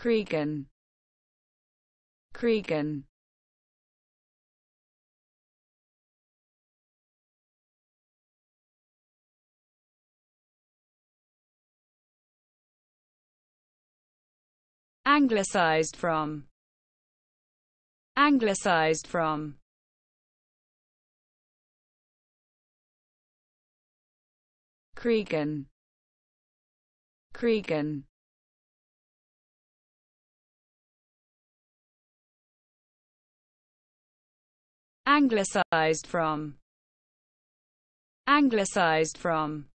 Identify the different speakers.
Speaker 1: Cregan Cregan
Speaker 2: Anglicized from Anglicized from
Speaker 1: Cregan Cregan
Speaker 2: Anglicised from. Anglicised from.